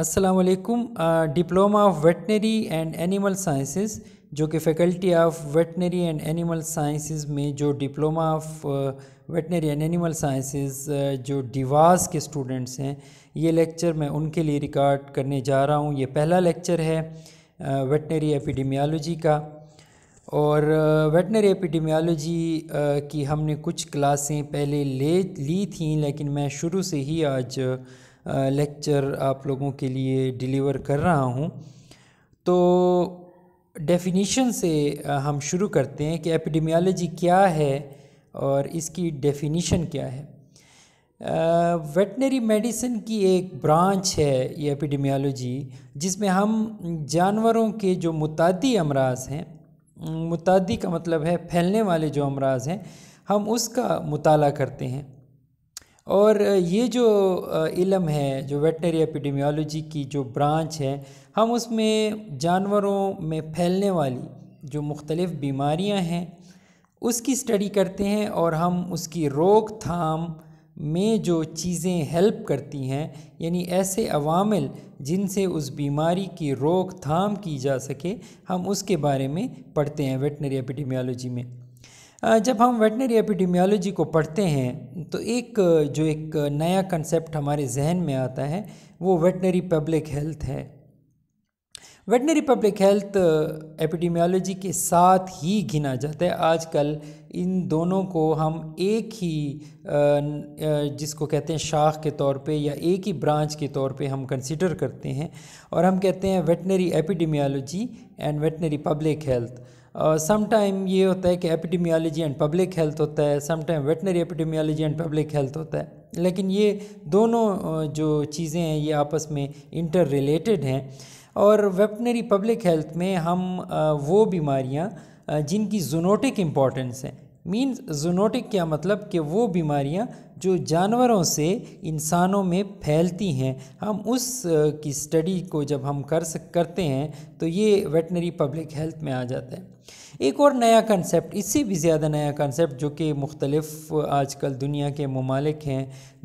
असलकुम diploma of veterinary and animal sciences जो कि faculty of veterinary and animal sciences में जो diploma of veterinary and animal sciences जो डिवास के स्टूडेंट्स हैं ये लेक्चर मैं उनके लिए रिकॉर्ड करने जा रहा हूँ ये पहला लेक्चर है वेटनरी uh, एपिडमियालॉजी का और वेटनरी uh, एपिडमियालॉजी uh, की हमने कुछ क्लासें पहले ले ली थी लेकिन मैं शुरू से ही आज लेक्चर आप लोगों के लिए डिलीवर कर रहा हूँ तो डेफिनीशन से हम शुरू करते हैं कि एपिडेमियालॉजी क्या है और इसकी डेफिनीशन क्या है वेटनरी uh, मेडिसिन की एक ब्रांच है ये एपिडेमियालॉजी जिसमें हम जानवरों के जो मुतादी अमराज हैं मुतादी का मतलब है फैलने वाले जो अमराज हैं हम उसका मुताला करते हैं और ये जो इलम है जो वेटनरी एपिडेमियोलॉजी की जो ब्रांच है हम उसमें जानवरों में फैलने वाली जो मुख्तलिफ़ बीमारियां हैं उसकी स्टडी करते हैं और हम उसकी रोकथाम में जो चीज़ें हेल्प करती हैं यानी ऐसे अवामिल जिनसे उस बीमारी की रोकथाम की जा सके हम उसके बारे में पढ़ते हैं वेटनरी एपिडेमियोलॉजी में जब हम वेटनरी एपिडेमियोलॉजी को पढ़ते हैं तो एक जो एक नया कंसेप्ट हमारे जहन में आता है वो वेटनरी पब्लिक हेल्थ है वेटनरी पब्लिक हेल्थ एपिडेमियोलॉजी के साथ ही गिना जाता है आजकल इन दोनों को हम एक ही जिसको कहते हैं शाख के तौर पे या एक ही ब्रांच के तौर पे हम कंसिडर करते हैं और हम कहते हैं veterinary epidemiology and veterinary public health sometime uh, ये होता है कि एपिडमियालॉजी एंड पब्लिक हेल्थ होता है sometime veterinary epidemiology and public health होता है लेकिन ये दोनों uh, जो चीज़ें हैं ये आपस में इंटर रिलेटेड हैं और वेटनरी पब्लिक हेल्थ में हम uh, वो बीमारियाँ जिनकी जूनोटिक इम्पॉर्टेंस हैं मीन्स जूनोटिक क्या मतलब कि वो बीमारियां जो जानवरों से इंसानों में फैलती हैं हम उस की स्टडी को जब हम कर सक करते हैं तो ये वेटनरी पब्लिक हेल्थ में आ जाता है एक और नया कंसेप्ट इससे भी ज़्यादा नया कंसेप्ट जो कि मुख्तलफ़ आजकल दुनिया के ममालिक हैं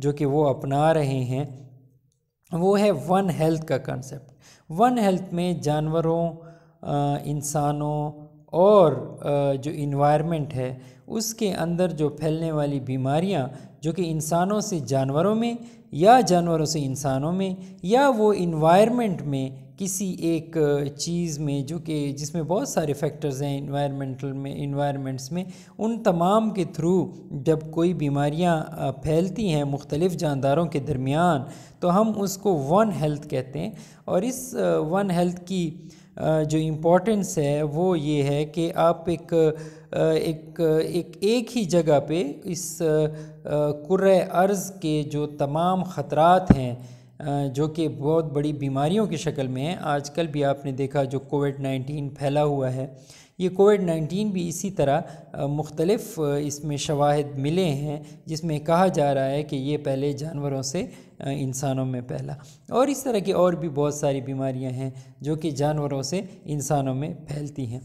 जो कि वो अपना रहे हैं वो है वन हेल्थ का कंसेप्ट वन हेल्थ में जानवरों इंसानों और जो इन्वायरमेंट है उसके अंदर जो फैलने वाली बीमारियां जो कि इंसानों से जानवरों में या जानवरों से इंसानों में या वो इन्वायरमेंट में किसी एक चीज़ में जो कि जिसमें बहुत सारे फैक्टर्स हैं इन्वायरमेंटल में इन्वायरमेंट्स में उन तमाम के थ्रू जब कोई बीमारियां फैलती हैं मुख्तलिफ़ जानदारों के दरमियान तो हम उसको वन हेल्थ कहते हैं और इस वन हेल्थ की जो इम्पोर्टेंस है वो ये है कि आप एक एक एक एक ही जगह पे इस अर्ज़ के जो तमाम ख़तरात हैं जो कि बहुत बड़ी बीमारियों की शक्ल में हैं आजकल भी आपने देखा जो कोविड नाइन्टीन फैला हुआ है ये कोविड नाइन्टीन भी इसी तरह मुख्तलफ़ इसमें शवाहद मिले हैं जिसमें कहा जा रहा है कि ये पहले जानवरों से इंसानों में फैला और इस तरह की और भी बहुत सारी बीमारियां हैं जो कि जानवरों से इंसानों में फैलती हैं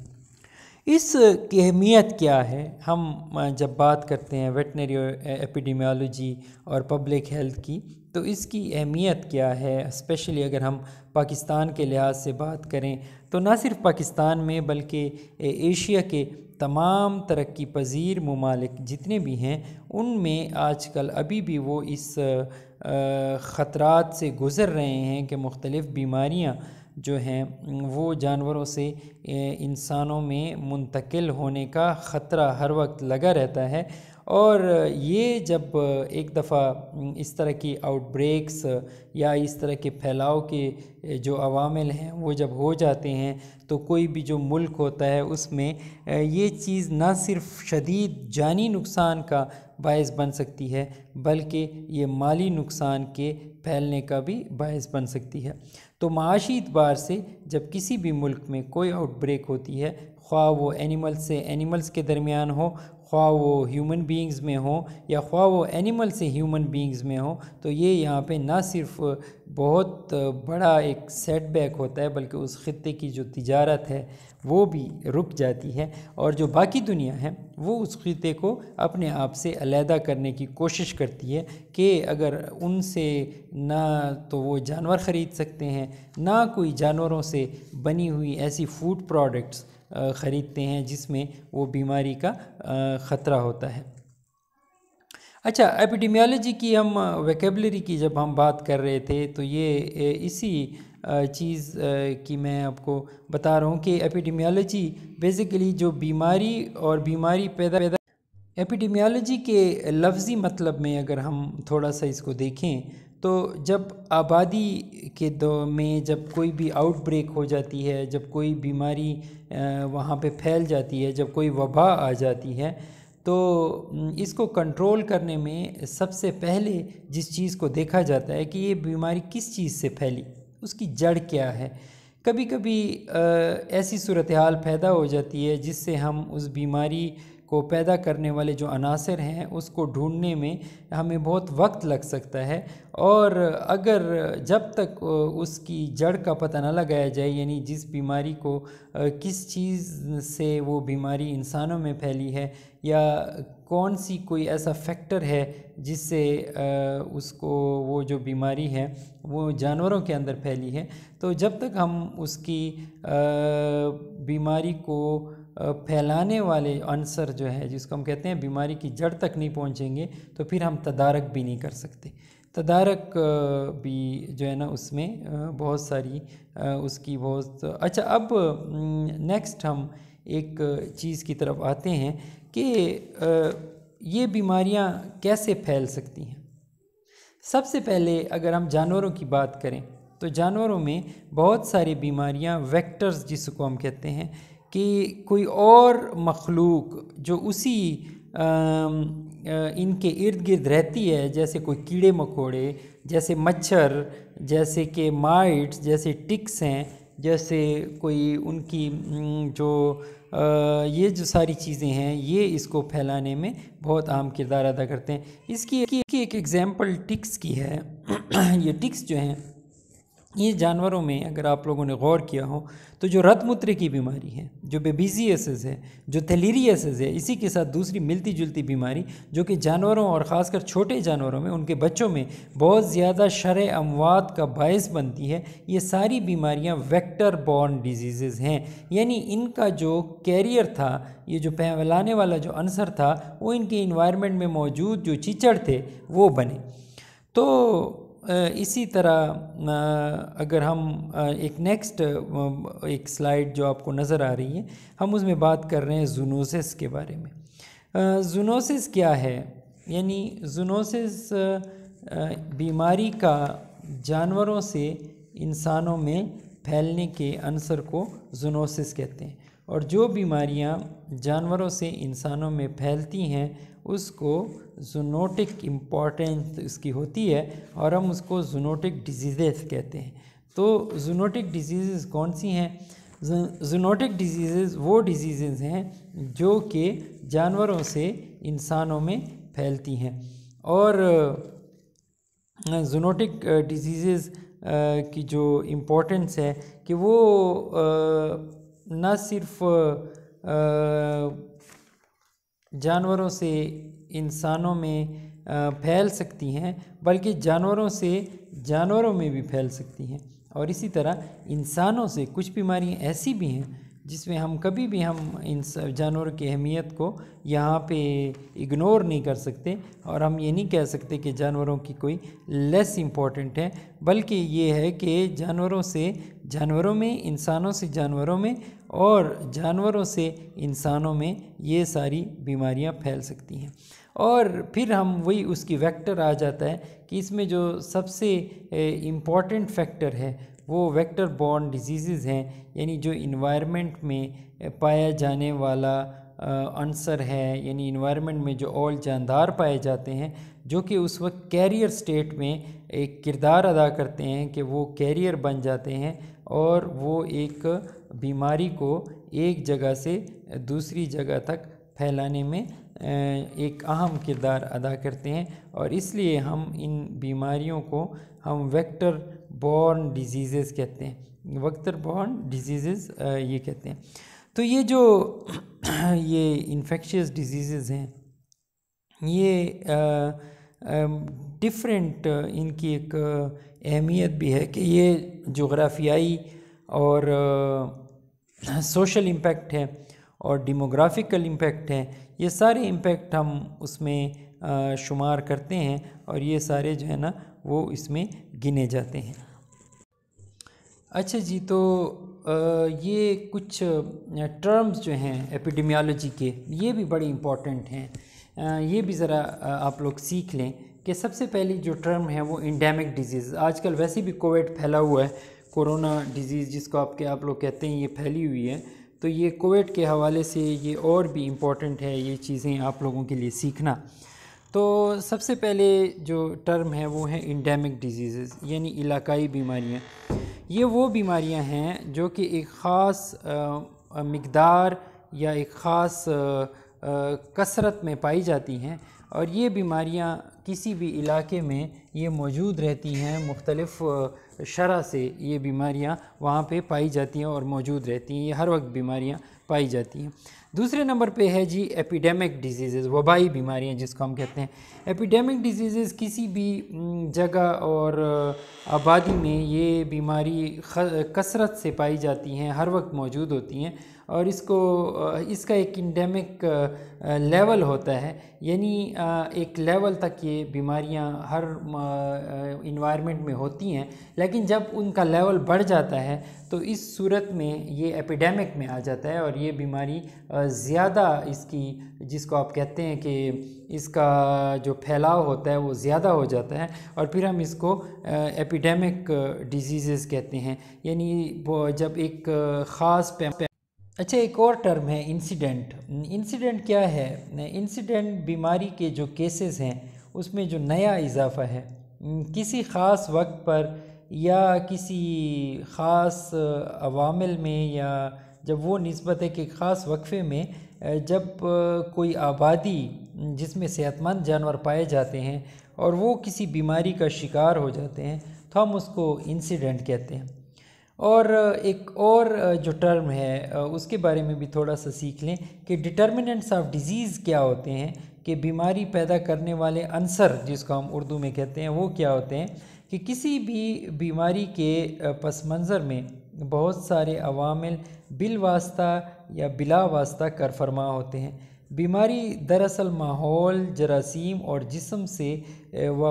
इस की अहमियत क्या है हम जब बात करते हैं वेटनरी एपिडीमियोलॉजी और पब्लिक हेल्थ की तो इसकी अहमियत क्या है स्पेशली अगर हम पाकिस्तान के लिहाज से बात करें तो ना सिर्फ पाकिस्तान में बल्कि एशिया के तमाम तरक्की पजीर ममालिक जितने भी हैं उनमें आजकल अभी भी वो इस ख़तरात से गुज़र रहे हैं कि मुख्तलिफ़ बीमारियाँ जो हैं वो जानवरों से इंसानों में मुंतकिल होने का ख़तरा हर वक्त लगा रहता है और ये जब एक दफ़ा इस तरह की आउटब्रेक्स या इस तरह के फैलाव के जो अवामिल हैं वो जब हो जाते हैं तो कोई भी जो मुल्क होता है उसमें ये चीज़ ना सिर्फ शदीद जानी नुकसान का बायस बन सकती है बल्कि ये माली नुकसान के फैलने का भी बायस बन सकती है तो माशी एतबार से जब किसी भी मुल्क में कोई आउटब्रेक होती है ख्वा वो एनिमल से एनिमल्स के दरमियान हो ख्वा वो ह्यूमन बीइंग्स में हो या ख्वा वो एनिमल से ह्यूमन बीइंग्स में हो तो ये यहाँ पे ना सिर्फ बहुत बड़ा एक सेटबैक होता है बल्कि उस ख़त्े की जो तजारत है वो भी रुक जाती है और जो बाकी दुनिया है वो उस ख़त्े को अपने आप से अलहदा करने की कोशिश करती है कि अगर उनसे ना तो वो जानवर ख़रीद सकते हैं ना कोई जानवरों से बनी हुई ऐसी फूड प्रोडक्ट्स ख़रीदते हैं जिसमें वो बीमारी का ख़तरा होता है अच्छा एपिडेमियोलॉजी की हम वैकेबलरी की जब हम बात कर रहे थे तो ये इसी चीज़ की मैं आपको बता रहा हूँ कि एपिडेमियोलॉजी बेसिकली जो बीमारी और बीमारी पैदा पैदा एपिडेमियोलॉजी के लफ्ज़ी मतलब में अगर हम थोड़ा सा इसको देखें तो जब आबादी के दौर में जब कोई भी आउटब्रेक हो जाती है जब कोई बीमारी वहाँ पे फैल जाती है जब कोई वबा आ जाती है तो इसको कंट्रोल करने में सबसे पहले जिस चीज़ को देखा जाता है कि ये बीमारी किस चीज़ से फैली उसकी जड़ क्या है कभी कभी ऐसी सूरत हाल पैदा हो जाती है जिससे हम उस बीमारी को पैदा करने वाले जो अनासर हैं उसको ढूंढने में हमें बहुत वक्त लग सकता है और अगर जब तक उसकी जड़ का पता ना लगाया जाए यानी जिस बीमारी को किस चीज़ से वो बीमारी इंसानों में फैली है या कौन सी कोई ऐसा फैक्टर है जिससे उसको वो जो बीमारी है वो जानवरों के अंदर फैली है तो जब तक हम उसकी बीमारी को फैलाने वाले आंसर जो है जिसको हम कहते हैं बीमारी की जड़ तक नहीं पहुंचेंगे तो फिर हम तदारक भी नहीं कर सकते तदारक भी जो है ना उसमें बहुत सारी उसकी बहुत अच्छा अब नेक्स्ट हम एक चीज़ की तरफ आते हैं कि ये बीमारियां कैसे फैल सकती हैं सबसे पहले अगर हम जानवरों की बात करें तो जानवरों में बहुत सारी बीमारियां वेक्टर्स जिसको हम कहते हैं कि कोई और मखलूक जो उसी आ, इनके इर्द गिर्द रहती है जैसे कोई कीड़े मकोड़े जैसे मच्छर जैसे कि माइट्स जैसे टिक्स हैं जैसे कोई उनकी जो आ, ये जो सारी चीज़ें हैं ये इसको फैलाने में बहुत अहम किरदार अदा करते हैं इसकी, इसकी एक एग्ज़ाम्पल टिक्स की है ये टिक्स जो हैं ये जानवरों में अगर आप लोगों ने गौर किया हो तो जो रतमूत्र की बीमारी है जो बेबीजियस है जो थेलीरियसएस है इसी के साथ दूसरी मिलती जुलती बीमारी जो कि जानवरों और ख़ासकर छोटे जानवरों में उनके बच्चों में बहुत ज़्यादा शर अमवात का बायस बनती है ये सारी बीमारियाँ वेक्टर बॉर्न डिजीज़ हैं यानी इनका जो कैरियर था ये जो पहलाने वाला जो अंसर था वो इनके इन्वायरमेंट में मौजूद जो चीचड़ थे वो बने तो इसी तरह अगर हम एक नेक्स्ट एक स्लाइड जो आपको नज़र आ रही है हम उसमें बात कर रहे हैं जूनोसिस के बारे में जूनोसिस क्या है यानी जूनोसिस बीमारी का जानवरों से इंसानों में फैलने के अंसर को जूनोसिस कहते हैं और जो बीमारियां जानवरों से इंसानों में फैलती हैं उसको जूनोटिक इम्पॉर्टेंस इसकी होती है और हम उसको जूनोटिक डिजीज़ कहते हैं तो जूनोटिक डिजीज़ कौन सी हैं जूनोटिक डिजीज़ वो डिजीज़ हैं जो कि जानवरों से इंसानों में फैलती हैं और जूनोटिक डिजीज़ की जो इम्पोर्टेंस है कि वो न सिर्फ जानवरों से इंसानों में फैल सकती हैं बल्कि जानवरों से जानवरों में भी फैल सकती हैं और इसी तरह इंसानों से कुछ बीमारियाँ ऐसी भी हैं जिसमें हम कभी भी हम इन जानवर की अहमियत को यहाँ पे इग्नोर नहीं कर सकते और हम ये नहीं कह सकते कि जानवरों की कोई लेस इम्पॉर्टेंट है बल्कि ये है कि जानवरों से जानवरों में इंसानों से जानवरों में और जानवरों से इंसानों में ये सारी बीमारियाँ फैल सकती हैं और फिर हम वही उसकी वेक्टर आ जाता है कि इसमें जो सबसे इम्पॉर्टेंट फैक्टर है वो वेक्टर बॉर्न डिजीज़ हैं यानी जो इन्वायरमेंट में पाया जाने वाला आंसर है यानी इन्वायरमेंट में जो ऑल जानदार पाए जाते हैं जो कि उस वक्त कैरियर स्टेट में एक किरदार अदा करते हैं कि वो कैरियर बन जाते हैं और वो एक बीमारी को एक जगह से दूसरी जगह तक फैलाने में एक अहम किरदार अदा करते हैं और इसलिए हम इन बीमारियों को हम वेक्टर बॉर्न डिजीज़ेस कहते हैं वक्तर बॉर्न डिजीज़ेस ये कहते हैं तो ये जो ये इन्फेक्शियस डिजीज़ेस हैं ये डिफरेंट इनकी एक अहमियत भी है कि ये जोग्राफियाई और सोशल इम्पेक्ट है और डेमोग्राफिकल इम्पेक्ट है ये सारे इम्पेक्ट हम उसमें शुमार करते हैं और ये सारे जो है ना वो इसमें गिने जाते हैं अच्छा जी तो ये कुछ टर्म्स जो हैं एपिडमियोलॉजी के ये भी बड़े इम्पॉर्टेंट हैं ये भी ज़रा आप लोग सीख लें कि सबसे पहली जो टर्म है वो इंडेमिक डिजीज़ आजकल वैसे भी कोविड फैला हुआ है कोरोना डिजीज़ जिसको आपके आप लोग कहते हैं ये फैली हुई है तो ये कोविड के हवाले से ये और भी इम्पोर्टेंट है ये चीज़ें आप लोगों के लिए सीखना तो सबसे पहले जो टर्म है वो है इंडेमिक डिजीज़ यानी इलाकाई बीमारियाँ ये वो बीमारियाँ हैं जो कि एक ख़ास मकदार या एक ख़ास कसरत में पाई जाती हैं और ये बीमारियाँ किसी भी इलाके में ये मौजूद रहती हैं मुख्तलफ़ शरह से ये बीमारियाँ वहाँ पे पाई जाती हैं और मौजूद रहती हैं ये हर वक्त बीमारियाँ पाई जाती हैं दूसरे नंबर पे है जी एपिडेमिक डिजीज़ वबाई बीमारियाँ जिसको हम कहते हैं एपिडेमिक डिजीज़ किसी भी जगह और आबादी में ये बीमारी कसरत से पाई जाती हैं हर वक्त मौजूद होती हैं और इसको इसका एक इंडेमिक लेवल होता है यानी एक लेवल तक ये बीमारियां हर इन्वायरमेंट में होती हैं लेकिन जब उनका लेवल बढ़ जाता है तो इस सूरत में ये एपिडेमिक में आ जाता है और ये बीमारी ज़्यादा इसकी जिसको आप कहते हैं कि इसका जो फैलाव होता है वो ज़्यादा हो जाता है और फिर हम इसको एपिडेमिक डिजीज़ कहते हैं यानी जब एक ख़ास पैमा अच्छा एक और टर्म है इंसिडेंट इंसिडेंट क्या है इंसिडेंट बीमारी के जो केसेस हैं उसमें जो नया इजाफा है किसी ख़ास वक्त पर या किसी ख़ास अवामिल में या जब वो नस्बत है कि ख़ास वक्फे में जब कोई आबादी जिसमें सेहतमंद जानवर पाए जाते हैं और वो किसी बीमारी का शिकार हो जाते हैं तो हम उसको इंसिडेंट कहते हैं और एक और जो टर्म है उसके बारे में भी थोड़ा सा सीख लें कि डिटर्मिनेंट्स ऑफ डिज़ीज़ क्या होते हैं कि बीमारी पैदा करने वाले अंसर जिसको हम उर्दू में कहते हैं वो क्या होते हैं कि किसी भी बीमारी के पस मंज़र में बहुत सारे अवामिल बिल वास्ता या बिला वास्ता कर फरमा होते हैं बीमारी दरअसल माहौल जरासीम और जिसम से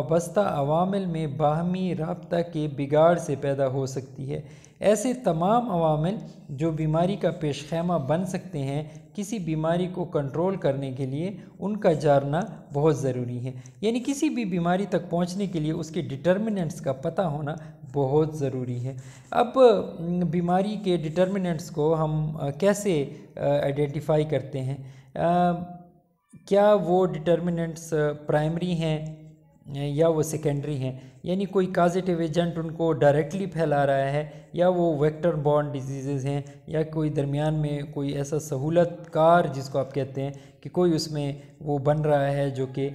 वस्ता अवामिल में बाहमी रबता के बिगाड़ से पैदा हो सकती है ऐसे तमाम अवामिल जो बीमारी का पेश खैमा बन सकते हैं किसी बीमारी को कंट्रोल करने के लिए उनका जानना बहुत ज़रूरी है यानी किसी भी बीमारी तक पहुंचने के लिए उसके डिटर्मिनेंट्स का पता होना बहुत ज़रूरी है अब बीमारी के डिटर्मिनेंट्स को हम कैसे आइडेंटिफाई करते हैं आ, क्या वो डिटर्मिनेंट्स प्राइमरी हैं या वो सेकेंडरी हैं यानी कोई काजिटिव एजेंट उनको डायरेक्टली फैला रहा है या वो वेक्टर बॉन्ड डिजीज़ हैं या कोई दरमियान में कोई ऐसा सहूलत कार जिसको आप कहते हैं कि कोई उसमें वो बन रहा है जो कि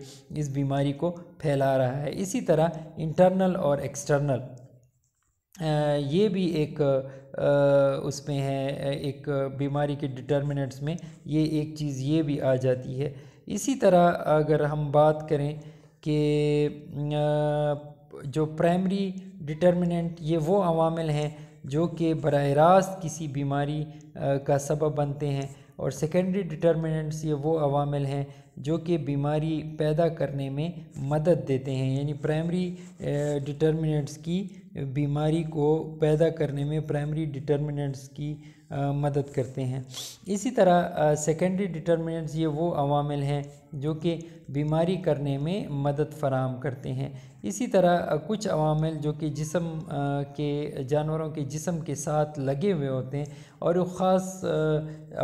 इस बीमारी को फैला रहा है इसी तरह इंटरनल और एक्सटर्नल ये भी एक उसमें है एक बीमारी के डिटर्मिनेंट्स में ये एक चीज़ ये भी आ जाती है इसी तरह अगर हम बात करें कि जो प्राइमरी डिटर्मिनेंट ये वो अवामिल हैं जो कि बर रास्त किसी बीमारी का सबब बनते हैं और सेकेंडरी डिटर्मिनेंट्स ये वो अवामिल हैं जो कि बीमारी पैदा करने में मदद देते हैं यानी प्राइमरी डिटर्मिनेंट्स की बीमारी को पैदा करने में प्राइमरी डिटर्मिनेंट्स की आ, मदद करते हैं इसी तरह सेकेंडरी डिटर्मिनेंट्स ये वो अवामिल हैं जो कि बीमारी करने में मदद फराम करते हैं इसी तरह कुछ अवामिल जो कि जिसम के जानवरों के जिसम के साथ लगे हुए होते हैं और वो ख़ास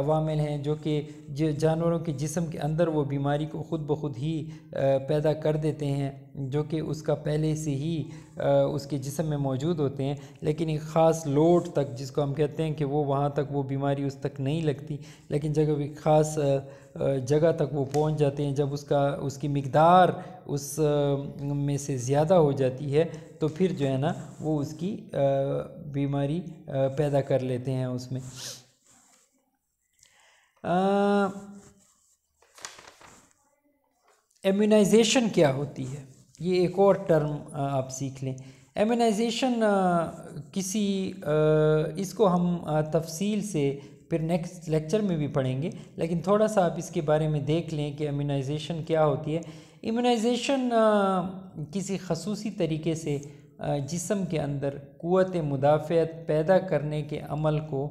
अवामिल हैं जो कि जानवरों के जिसम के अंदर वो बीमारी को ख़ुद ब खुद ही पैदा कर देते हैं जो कि उसका पहले से ही उसके जिसम में मौजूद होते हैं लेकिन एक ख़ास लोड तक जिसको हम कहते हैं कि वो वहाँ तक वो बीमारी उस तक नहीं लगती लेकिन जब एक ख़ास जगह तक वो पहुँच जाते हैं जब उसका उसकी मकदार उस में से ज़्यादा हो जाती है तो फिर जो है ना वो उसकी बीमारी पैदा कर लेते हैं उसमें आ, एम्यूनाइजेशन क्या होती है ये एक और टर्म आप सीख लें एम्यूनाइजेशन किसी इसको हम तफसील से फिर नेक्स्ट लेक्चर में भी पढ़ेंगे लेकिन थोड़ा सा आप इसके बारे में देख लें कि एम्यूनाइजेशन क्या होती है इम्यूनाइजेशन किसी खसूसी तरीके से जिसम के अंदर क़वत मुदाफ़त पैदा करने के अमल को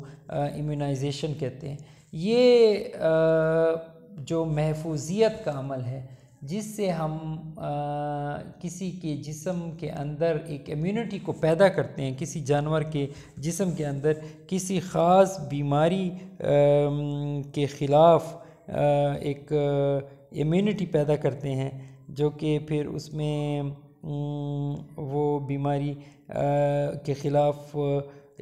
इम्यूनाइजेशन कहते हैं ये जो महफूजियत का अमल है जिससे हम आ, किसी के जिसम के अंदर एक इम्यूनिटी को पैदा करते हैं किसी जानवर के जिसम के अंदर किसी ख़ास बीमारी आ, के ख़िलाफ़ एक इम्यूनिटी पैदा करते हैं जो कि फिर उसमें वो बीमारी आ, के ख़िलाफ़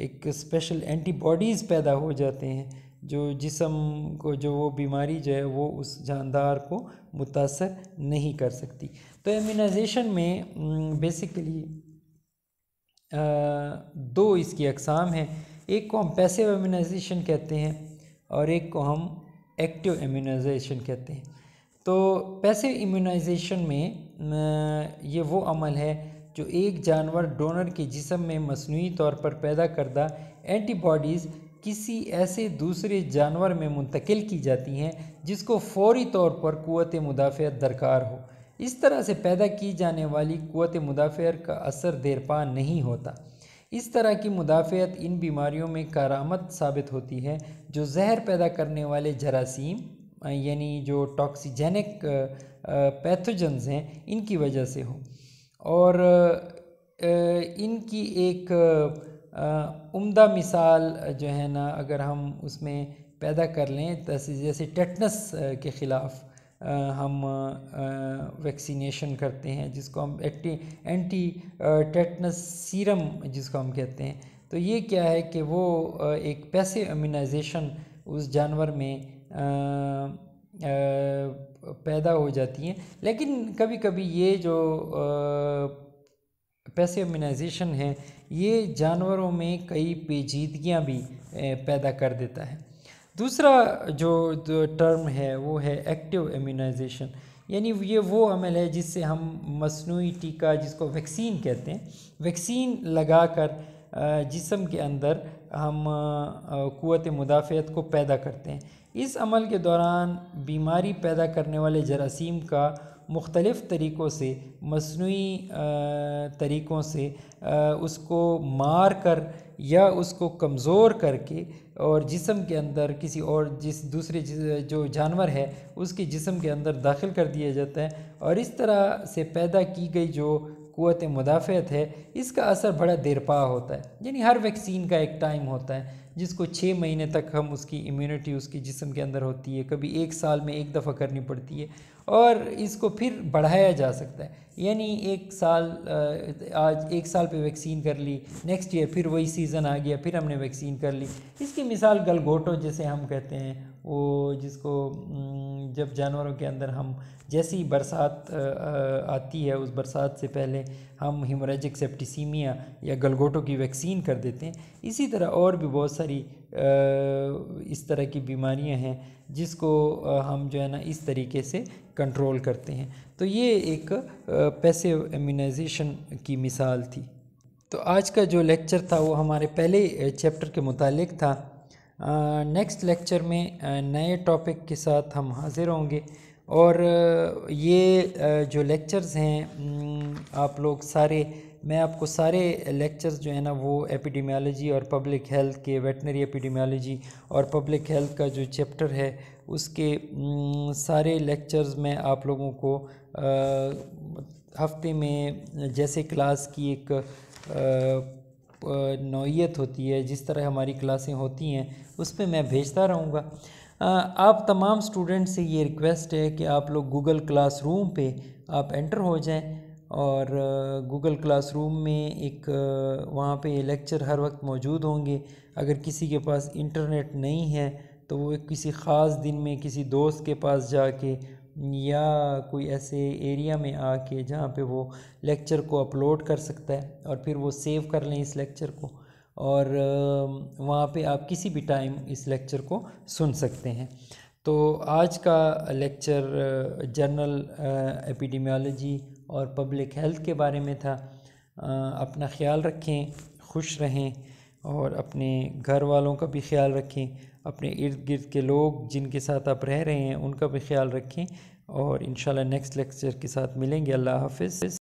एक स्पेशल एंटीबॉडीज़ पैदा हो जाते हैं जो जिसम को जो वो बीमारी जो है वो उस जानदार को मुतासर नहीं कर सकती तो इम्यूनाइजेशन में बेसिकली दो इसकी अकसाम हैं एक को हम पैसिव इम्यूनाइजेशन कहते हैं और एक को हम एक्टिव इम्यूनाइजेशन कहते हैं तो पैसिव इम्यूनाइजेशन में ये वो अमल है जो एक जानवर डोनर के जिसम में मसनू तौर पर पैदा करदा एंटीबॉडीज़ किसी ऐसे दूसरे जानवर में मुंतकिल की जाती हैं जिसको फौरी तौर पर क़वत मुदाफ़त दरकार हो इस तरह से पैदा की जाने वाली क़वत मुदाफ़त का असर देरपा नहीं होता इस तरह की मुदाफ़त इन बीमारियों में कारामत साबित होती है जो जहर पैदा करने वाले जरासीम यानी जो टॉक्सीजेनिक पैथोजन्स हैं इनकी वजह से हो और इनकी एक उम्दा मिसाल जो है ना अगर हम उसमें पैदा कर लें जैसे टेटनस के ख़िलाफ़ हम वैक्सीनेशन करते हैं जिसको हम एक्टी एंटी टेटनस सीरम जिसको हम कहते हैं तो ये क्या है कि वो एक पैसे अम्यूनाइजेशन उस जानवर में आ, आ, पैदा हो जाती हैं लेकिन कभी कभी ये जो पैसे इम्यूनाइजेशन है ये जानवरों में कई पेचीदगियाँ भी पैदा कर देता है दूसरा जो टर्म है वो है एक्टिव इम्यूनाइजेशन यानी ये वो अमल है जिससे हम मसनू टीका जिसको वैक्सीन कहते हैं वैक्सीन लगा कर जिसम के अंदर हम क़वत मुदाफ़त को पैदा करते हैं इस अमल के दौरान बीमारी पैदा करने वाले जरासीम का मुख्तलिफ़ तरीक़ों से मसनू तरीक़ों से उसको मार कर या उसको कमज़ोर करके और जिसम के अंदर किसी और जिस दूसरे जो जानवर है उसके जिसम के अंदर दाखिल कर दिया जाता है और इस तरह से पैदा की गई जो क़वत मुदाफ़त है इसका असर बड़ा देरपा होता है यानी हर वैक्सीन का एक टाइम होता है जिसको छः महीने तक हम उसकी इम्यूनिटी उसकी जिसम के अंदर होती है कभी एक साल में एक दफ़ा करनी पड़ती है और इसको फिर बढ़ाया जा सकता है यानी एक साल आज एक साल पे वैक्सीन कर ली नेक्स्ट ईयर फिर वही सीज़न आ गया फिर हमने वैक्सीन कर ली इसकी मिसाल गलगोटो जैसे हम कहते हैं वो जिसको जब जानवरों के अंदर हम जैसी बरसात आती है उस बरसात से पहले हम हिमोरेजिक सेप्टिसीमिया या गलगोटों की वैक्सीन कर देते हैं इसी तरह और भी बहुत सारी इस तरह की बीमारियां हैं जिसको हम जो है ना इस तरीके से कंट्रोल करते हैं तो ये एक पैसिव इम्यूनाइजेशन की मिसाल थी तो आज का जो लेक्चर था वो हमारे पहले चैप्टर के मुतालिक था नेक्स्ट लेक्चर में नए टॉपिक के साथ हम हाज़िर होंगे और ये जो लेक्चर्स हैं आप लोग सारे मैं आपको सारे लेक्चर्स जो है ना वो एपिडेमियोलॉजी और पब्लिक हेल्थ के वेटनरी एपिडेमियोलॉजी और पब्लिक हेल्थ का जो चैप्टर है उसके सारे लेक्चर्स मैं आप लोगों को हफ्ते में जैसे क्लास की एक नौीयत होती है जिस तरह हमारी क्लासें होती हैं उस पर मैं भेजता रहूँगा आप तमाम स्टूडेंट से ये रिक्वेस्ट है कि आप लोग गूगल क्लास रूम पर आप एंटर हो जाएँ और गूगल क्लास रूम में एक वहाँ पे लेक्चर हर वक्त मौजूद होंगे अगर किसी के पास इंटरनेट नहीं है तो वो किसी ख़ास दिन में किसी दोस्त के पास जाके या कोई ऐसे एरिया में आके जहाँ पे वो लेक्चर को अपलोड कर सकता है और फिर वो सेव कर लें इस लेक्चर को और वहाँ पे आप किसी भी टाइम इस लेक्चर को सुन सकते हैं तो आज का लेक्चर जनरल एपिडीमियोलॉजी और पब्लिक हेल्थ के बारे में था अपना ख्याल रखें खुश रहें और अपने घर वालों का भी ख्याल रखें अपने इर्द गिर्द के लोग जिनके साथ आप रह रहे हैं उनका भी ख्याल रखें और इन नेक्स्ट लेक्चर के साथ मिलेंगे अल्लाह हाफिज़